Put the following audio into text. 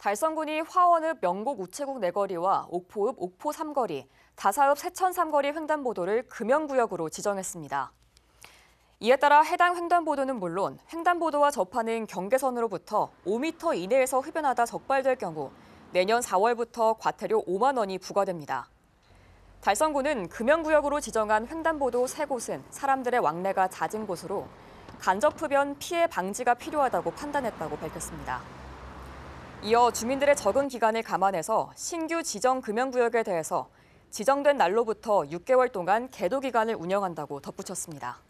달성군이 화원읍 명곡 우체국 내거리와 옥포읍 옥포 3거리, 다사읍 세천 3거리 횡단보도를 금연구역으로 지정했습니다. 이에 따라 해당 횡단보도는 물론 횡단보도와 접하는 경계선으로부터 5m 이내에서 흡연하다 적발될 경우 내년 4월부터 과태료 5만 원이 부과됩니다. 달성군은 금연구역으로 지정한 횡단보도 세 곳은 사람들의 왕래가 잦은 곳으로 간접흡연 피해 방지가 필요하다고 판단했다고 밝혔습니다. 이어 주민들의 적응 기간을 감안해서 신규 지정 금연구역에 대해서 지정된 날로부터 6개월 동안 개도 기간을 운영한다고 덧붙였습니다.